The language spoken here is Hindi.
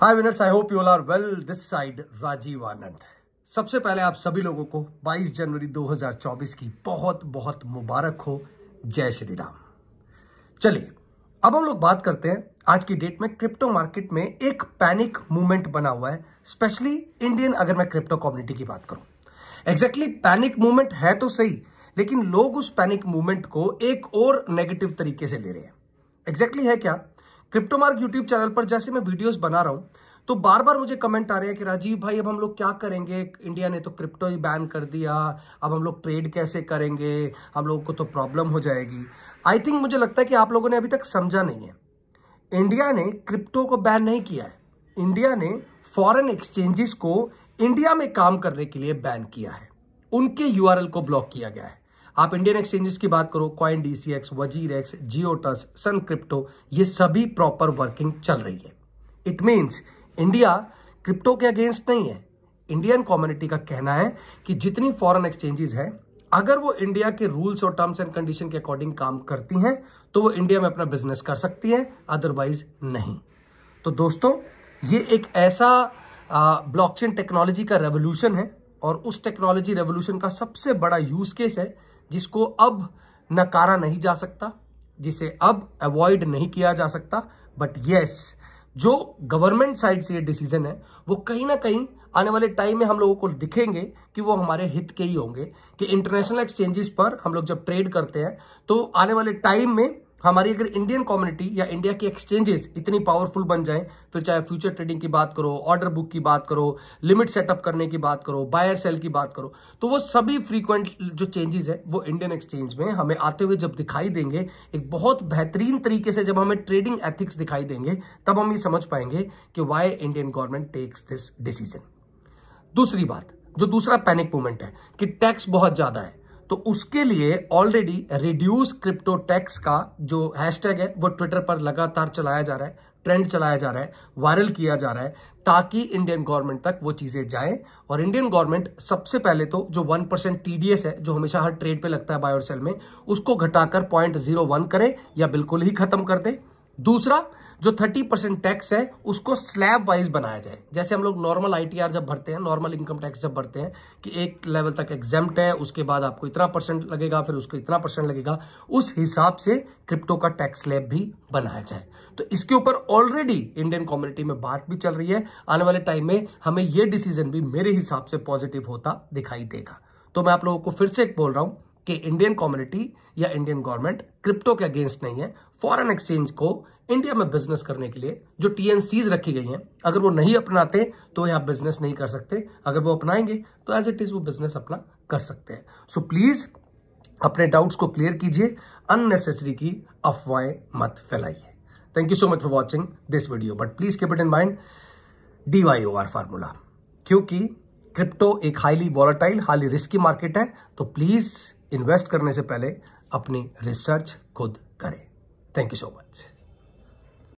hi winners I hope you all are well this side Rajiv Anand सबसे पहले आप सभी लोगों को 22 जनवरी 2024 की बहुत बहुत मुबारक हो जय श्री राम चलिए अब हम लोग बात करते हैं आज की डेट में क्रिप्टो मार्केट में एक पैनिक मूवमेंट बना हुआ है स्पेशली इंडियन अगर मैं क्रिप्टो कम्युनिटी की बात करूं एग्जैक्टली पैनिक मूवमेंट है तो सही लेकिन लोग उस पैनिक मूवमेंट को एक और नेगेटिव तरीके से ले रहे हैं एग्जैक्टली exactly है क्या क्रिप्टो मार्क यूट्यूब चैनल पर जैसे मैं वीडियोस बना रहा हूं तो बार बार मुझे कमेंट आ रहे हैं कि राजीव भाई अब हम लोग क्या करेंगे इंडिया ने तो क्रिप्टो ही बैन कर दिया अब हम लोग ट्रेड कैसे करेंगे हम लोगों को तो प्रॉब्लम हो जाएगी आई थिंक मुझे लगता है कि आप लोगों ने अभी तक समझा नहीं है इंडिया ने क्रिप्टो को बैन नहीं किया है इंडिया ने फॉरेन एक्सचेंजेस को इंडिया में काम करने के लिए बैन किया है उनके यू को ब्लॉक किया गया है आप इंडियन एक्सचेंजेस की बात करो CoinDCX WazirX Giottus SunCrypto ये सभी प्रॉपर वर्किंग चल रही है इट मीन्स इंडिया क्रिप्टो के अगेंस्ट नहीं है इंडियन कम्युनिटी का कहना है कि जितनी फॉरेन एक्सचेंजेस हैं अगर वो इंडिया के रूल्स और टर्म्स एंड कंडीशन के अकॉर्डिंग काम करती हैं तो वो इंडिया में अपना बिजनेस कर सकती है अदरवाइज नहीं तो दोस्तों ये एक ऐसा ब्लॉकचेन टेक्नोलॉजी का रेवोल्यूशन है और उस टेक्नोलॉजी रेवोल्यूशन का सबसे बड़ा यूज केस है जिसको अब नकारा नहीं जा सकता जिसे अब अवॉइड नहीं किया जा सकता बट यस जो गवर्नमेंट साइड से ये डिसीजन है वो कहीं ना कहीं आने वाले टाइम में हम लोगों को दिखेंगे कि वो हमारे हित के ही होंगे कि इंटरनेशनल एक्सचेंजेस पर हम लोग जब ट्रेड करते हैं तो आने वाले टाइम में हमारी अगर इंडियन कम्युनिटी या इंडिया की एक्सचेंजेस इतनी पावरफुल बन जाएं फिर चाहे फ्यूचर ट्रेडिंग की बात करो ऑर्डर बुक की बात करो लिमिट सेटअप करने की बात करो बायर सेल की बात करो तो वो सभी फ्रीक्वेंट जो चेंजेस है वो इंडियन एक्सचेंज में हमें आते हुए जब दिखाई देंगे एक बहुत बेहतरीन तरीके से जब हमें ट्रेडिंग एथिक्स दिखाई देंगे तब हम ये समझ पाएंगे कि why Indian government takes this decision दूसरी बात जो दूसरा पैनिक मूवमेंट है कि टैक्स बहुत ज्यादा है तो उसके लिए ऑलरेडी रिड्यूस क्रिप्टो टैक्स का जो हैशटैग है वो ट्विटर पर लगातार चलाया जा रहा है ट्रेंड चलाया जा रहा है वायरल किया जा रहा है ताकि इंडियन गवर्नमेंट तक वो चीजें जाएं और इंडियन गवर्नमेंट सबसे पहले तो जो वन परसेंट टीडीएस है जो हमेशा हर ट्रेड पे लगता है बायोसेल सेल में उसको घटाकर पॉइंट जीरो वन करें या बिल्कुल ही खत्म कर दे दूसरा जो 30 परसेंट टैक्स है उसको स्लैब वाइज बनाया जाए जैसे हम लोग नॉर्मल आईटीआर जब भरते हैं नॉर्मल इनकम टैक्स जब भरते हैं कि एक लेवल तक एग्जाम है उसके बाद आपको इतना परसेंट लगेगा फिर उसको इतना परसेंट लगेगा उस हिसाब से क्रिप्टो का टैक्स स्लैब भी बनाया जाए तो इसके ऊपर ऑलरेडी इंडियन कम्युनिटी में बात भी चल रही है आने वाले टाइम में हमें यह डिसीजन भी मेरे हिसाब से पॉजिटिव होता दिखाई देगा तो मैं आप लोगों को फिर से एक बोल रहा हूं कि इंडियन कम्युनिटी या इंडियन गवर्नमेंट क्रिप्टो के अगेंस्ट नहीं है फॉरेन एक्सचेंज को इंडिया में बिजनेस करने के लिए जो टीएनसीज रखी गई हैं अगर वो नहीं अपनाते तो यहां बिजनेस नहीं कर सकते अगर वो अपनाएंगे तो एज इट इज वो बिजनेस अपना कर सकते हैं सो प्लीज अपने डाउट्स को क्लियर कीजिए अननेसेसरी की अफवाहें मत फैलाइए thank you so much for watching this video but please keep it in mind D Y O R formula क्योंकि क्रिप्टो एक highly volatile highly risky market है तो प्लीज़ इन्वेस्ट करने से पहले अपनी रिसर्च खुद करें थैंक यू सो मच